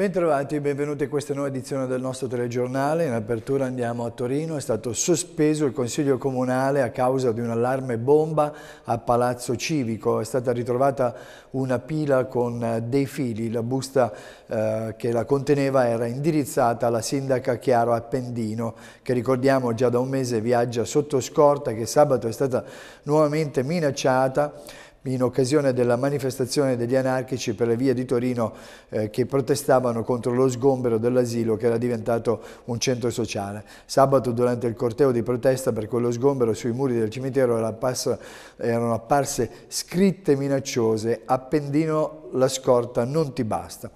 Bentrovati e benvenuti a questa nuova edizione del nostro telegiornale. In apertura andiamo a Torino. È stato sospeso il Consiglio Comunale a causa di un allarme bomba a Palazzo Civico. È stata ritrovata una pila con eh, dei fili. La busta eh, che la conteneva era indirizzata alla sindaca Chiaro Appendino, che ricordiamo già da un mese viaggia sotto scorta, che sabato è stata nuovamente minacciata in occasione della manifestazione degli anarchici per le vie di Torino eh, che protestavano contro lo sgombero dell'asilo che era diventato un centro sociale. Sabato durante il corteo di protesta per quello sgombero sui muri del cimitero era apparso, erano apparse scritte minacciose, Appendino la scorta non ti basta.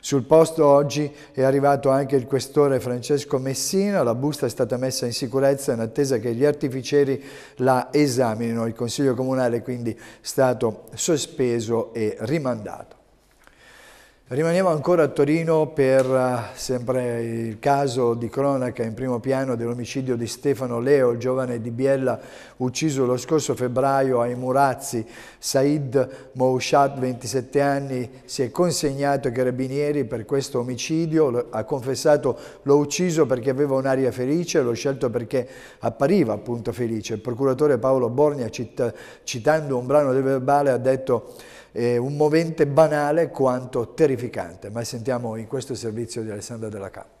Sul posto oggi è arrivato anche il questore Francesco Messina, la busta è stata messa in sicurezza in attesa che gli artificieri la esaminino. Il Consiglio Comunale è quindi stato sospeso e rimandato. Rimaniamo ancora a Torino per eh, sempre il caso di cronaca in primo piano dell'omicidio di Stefano Leo, il giovane di Biella, ucciso lo scorso febbraio ai Murazzi. Said Moushat, 27 anni, si è consegnato ai carabinieri per questo omicidio, ha confessato l'ho ucciso perché aveva un'aria felice, l'ho scelto perché appariva appunto felice. Il procuratore Paolo Borgna, citando un brano del verbale, ha detto eh, un movente banale quanto terrificante. Ma sentiamo in questo servizio di Alessandra Della Cappa.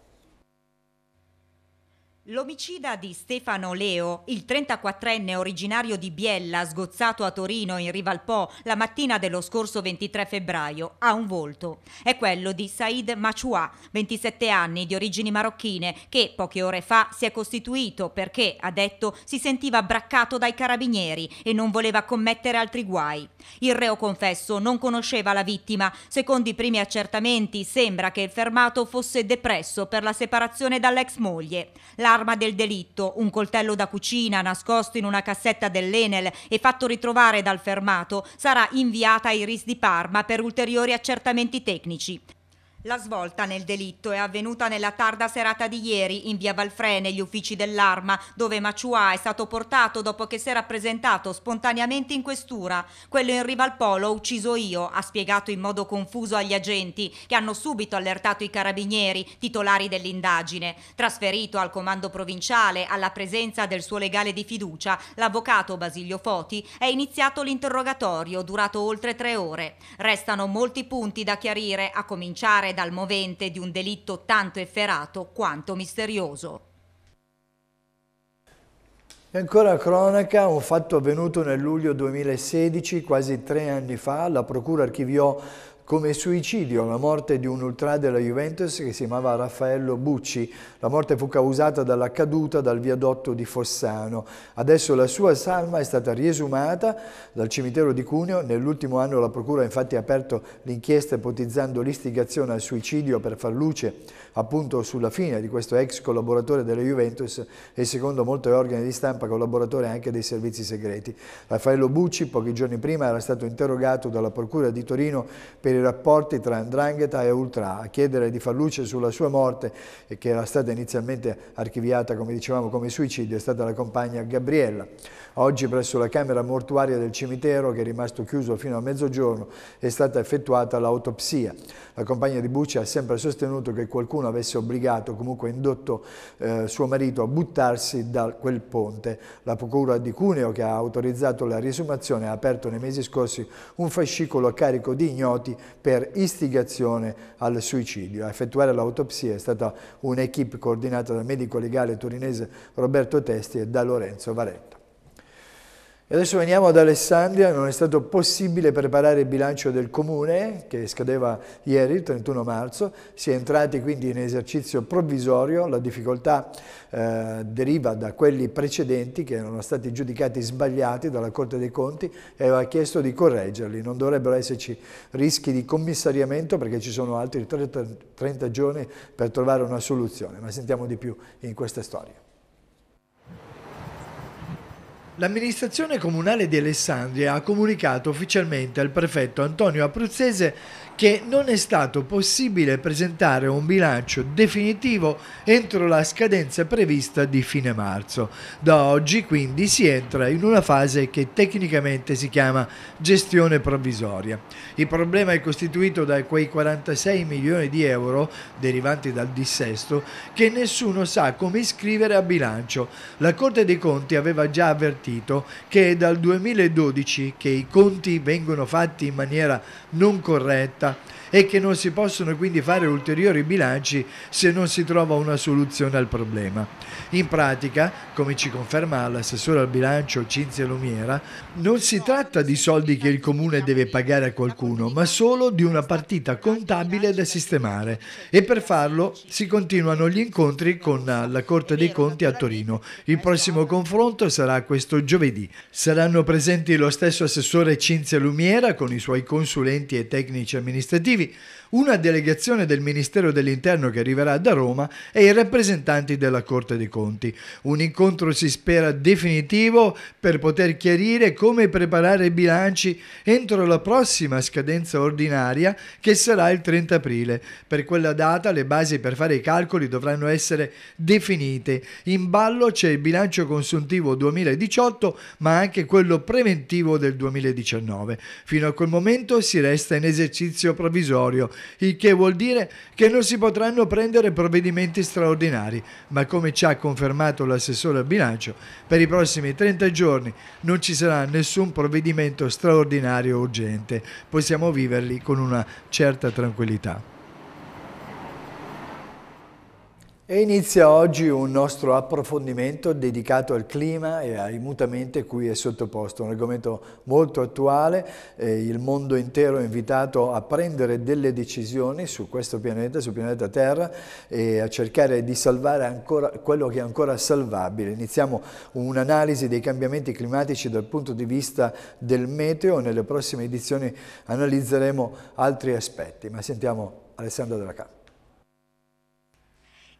L'omicida di Stefano Leo, il 34enne originario di Biella, sgozzato a Torino in riva al Po la mattina dello scorso 23 febbraio, ha un volto. È quello di Said Machua, 27 anni di origini marocchine, che poche ore fa si è costituito perché, ha detto, si sentiva braccato dai carabinieri e non voleva commettere altri guai. Il reo confesso non conosceva la vittima. Secondo i primi accertamenti sembra che il fermato fosse depresso per la separazione dall'ex moglie. La l'arma del delitto, un coltello da cucina nascosto in una cassetta dell'Enel e fatto ritrovare dal fermato, sarà inviata ai RIS di Parma per ulteriori accertamenti tecnici. La svolta nel delitto è avvenuta nella tarda serata di ieri in via Valfre negli uffici dell'Arma, dove Maciua è stato portato dopo che si era presentato spontaneamente in questura. Quello in riva al polo ho ucciso io, ha spiegato in modo confuso agli agenti, che hanno subito allertato i carabinieri, titolari dell'indagine. Trasferito al comando provinciale, alla presenza del suo legale di fiducia, l'avvocato Basilio Foti, è iniziato l'interrogatorio, durato oltre tre ore. Restano molti punti da chiarire, a cominciare scappare dal movente di un delitto tanto efferato quanto misterioso. E ancora cronaca, un fatto avvenuto nel luglio 2016, quasi tre anni fa, la Procura archiviò come suicidio la morte di un ultra della Juventus che si chiamava Raffaello Bucci. La morte fu causata dalla caduta dal viadotto di Fossano. Adesso la sua salma è stata riesumata dal cimitero di Cuneo. Nell'ultimo anno la Procura ha infatti aperto l'inchiesta ipotizzando l'istigazione al suicidio per far luce appunto sulla fine di questo ex collaboratore della Juventus e secondo molti organi di stampa collaboratore anche dei servizi segreti. Raffaello Bucci pochi giorni prima era stato interrogato dalla Procura di Torino per i rapporti tra Ndrangheta e Ultra, a chiedere di far luce sulla sua morte, che era stata inizialmente archiviata, come dicevamo, come suicidio, è stata la compagna Gabriella. Oggi presso la Camera Mortuaria del cimitero, che è rimasto chiuso fino a mezzogiorno, è stata effettuata l'autopsia. La compagna di Bucci ha sempre sostenuto che qualcuno avesse obbligato, comunque indotto eh, suo marito a buttarsi da quel ponte. La procura di Cuneo, che ha autorizzato la risumazione, ha aperto nei mesi scorsi un fascicolo a carico di ignoti per istigazione al suicidio. A effettuare l'autopsia è stata un'equipe coordinata dal medico legale torinese Roberto Testi e da Lorenzo Varetto. E adesso veniamo ad Alessandria, non è stato possibile preparare il bilancio del comune che scadeva ieri, il 31 marzo, si è entrati quindi in esercizio provvisorio, la difficoltà eh, deriva da quelli precedenti che erano stati giudicati sbagliati dalla Corte dei Conti e aveva chiesto di correggerli, non dovrebbero esserci rischi di commissariamento perché ci sono altri 30, 30 giorni per trovare una soluzione, ma sentiamo di più in questa storia. L'amministrazione comunale di Alessandria ha comunicato ufficialmente al prefetto Antonio Abruzzese che non è stato possibile presentare un bilancio definitivo entro la scadenza prevista di fine marzo. Da oggi quindi si entra in una fase che tecnicamente si chiama gestione provvisoria. Il problema è costituito da quei 46 milioni di euro derivanti dal dissesto che nessuno sa come iscrivere a bilancio. La Corte dei Conti aveva già avvertito avvertito che è dal 2012 che i conti vengono fatti in maniera non corretta e che non si possono quindi fare ulteriori bilanci se non si trova una soluzione al problema. In pratica, come ci conferma l'assessore al bilancio Cinzia Lumiera, non si tratta di soldi che il comune deve pagare a qualcuno, ma solo di una partita contabile da sistemare e per farlo si continuano gli incontri con la Corte dei Conti a Torino. Il prossimo confronto sarà questo scorso giovedì. Saranno presenti lo stesso assessore Cinzia Lumiera con i suoi consulenti e tecnici amministrativi, una delegazione del Ministero dell'Interno che arriverà da Roma e i rappresentanti della Corte dei Conti. Un incontro si spera definitivo per poter chiarire come preparare i bilanci entro la prossima scadenza ordinaria che sarà il 30 aprile. Per quella data le basi per fare i calcoli dovranno essere definite. In ballo c'è il bilancio consuntivo 2018 2018, ma anche quello preventivo del 2019. Fino a quel momento si resta in esercizio provvisorio, il che vuol dire che non si potranno prendere provvedimenti straordinari, ma come ci ha confermato l'assessore al bilancio, per i prossimi 30 giorni non ci sarà nessun provvedimento straordinario urgente. Possiamo viverli con una certa tranquillità. E inizia oggi un nostro approfondimento dedicato al clima e ai mutamenti cui è sottoposto, un argomento molto attuale, eh, il mondo intero è invitato a prendere delle decisioni su questo pianeta, sul pianeta Terra e a cercare di salvare ancora quello che è ancora salvabile. Iniziamo un'analisi dei cambiamenti climatici dal punto di vista del meteo, nelle prossime edizioni analizzeremo altri aspetti, ma sentiamo Alessandro Della Campa.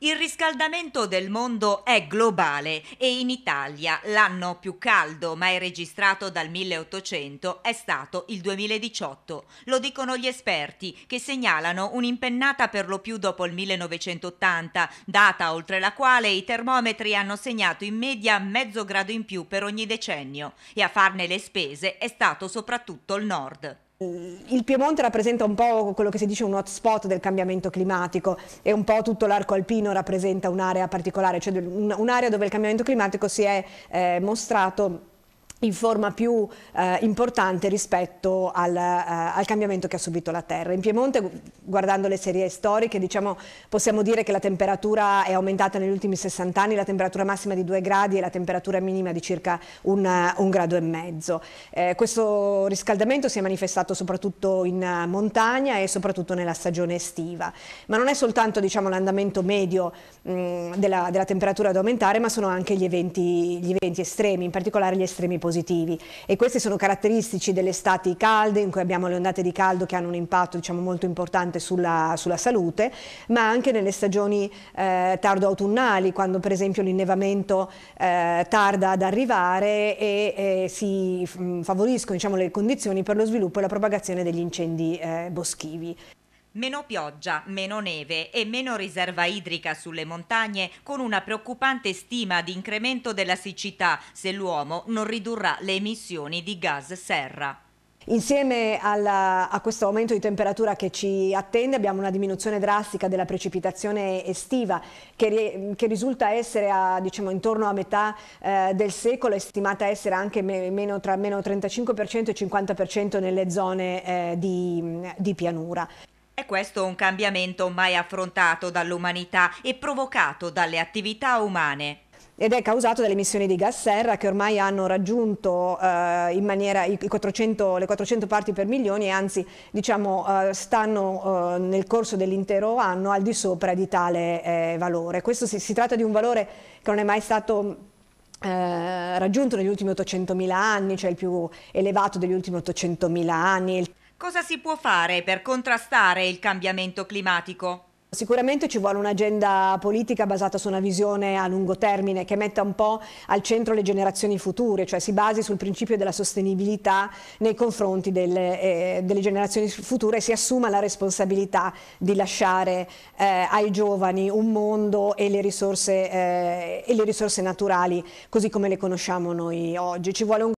Il riscaldamento del mondo è globale e in Italia l'anno più caldo mai registrato dal 1800 è stato il 2018. Lo dicono gli esperti che segnalano un'impennata per lo più dopo il 1980, data oltre la quale i termometri hanno segnato in media mezzo grado in più per ogni decennio e a farne le spese è stato soprattutto il nord. Mm, il Piemonte rappresenta un po' quello che si dice un hotspot del cambiamento climatico e un po' tutto l'arco alpino rappresenta un'area particolare, cioè un'area dove il cambiamento climatico si è eh, mostrato in forma più eh, importante rispetto al, eh, al, cambiamento che ha subito la Terra. In Piemonte, guardando le serie storiche, diciamo, possiamo dire che la temperatura è aumentata negli ultimi 60 anni, la temperatura massima di 2 gradi e la temperatura minima di circa un, eh, un grado e mezzo. Eh, questo riscaldamento si è manifestato soprattutto in eh, montagna e soprattutto nella stagione estiva, ma non è soltanto diciamo, l'andamento medio mh, mm, della, della, temperatura ad aumentare, ma sono anche gli eventi, gli eventi estremi, in particolare gli estremi positivi positivi e questi sono caratteristici delle estati calde in cui abbiamo le ondate di caldo che hanno un impatto diciamo, molto importante sulla, sulla, salute, ma anche nelle stagioni eh, tardo autunnali quando per esempio l'innevamento eh, tarda ad arrivare e eh, si favoriscono diciamo, le condizioni per lo sviluppo e la propagazione degli incendi eh, boschivi. Meno pioggia, meno neve e meno riserva idrica sulle montagne con una preoccupante stima di incremento della siccità se l'uomo non ridurrà le emissioni di gas serra. Insieme alla, a questo aumento di temperatura che ci attende abbiamo una diminuzione drastica della precipitazione estiva che, che risulta essere a, diciamo, intorno a metà eh, del secolo è stimata essere anche me, meno, tra meno 35% e 50% nelle zone eh, di, di pianura. È questo un cambiamento mai affrontato dall'umanità e provocato dalle attività umane ed è causato dalle emissioni di gas serra che ormai hanno raggiunto eh, in maniera 400, le 400 parti per milioni e anzi diciamo, eh, stanno eh, nel corso dell'intero anno al di sopra di tale eh, valore. Questo si, si tratta di un valore che non è mai stato eh, raggiunto negli ultimi 800.000 anni, cioè il più elevato degli ultimi 800.000 anni, Cosa si può fare per contrastare il cambiamento climatico? Sicuramente ci vuole un'agenda politica basata su una visione a lungo termine che metta un po' al centro le generazioni future, cioè si basi sul principio della sostenibilità nei confronti delle, eh, delle generazioni future e si assuma la responsabilità di lasciare eh, ai giovani un mondo e le, risorse, eh, e le risorse naturali così come le conosciamo noi oggi. Ci vuole un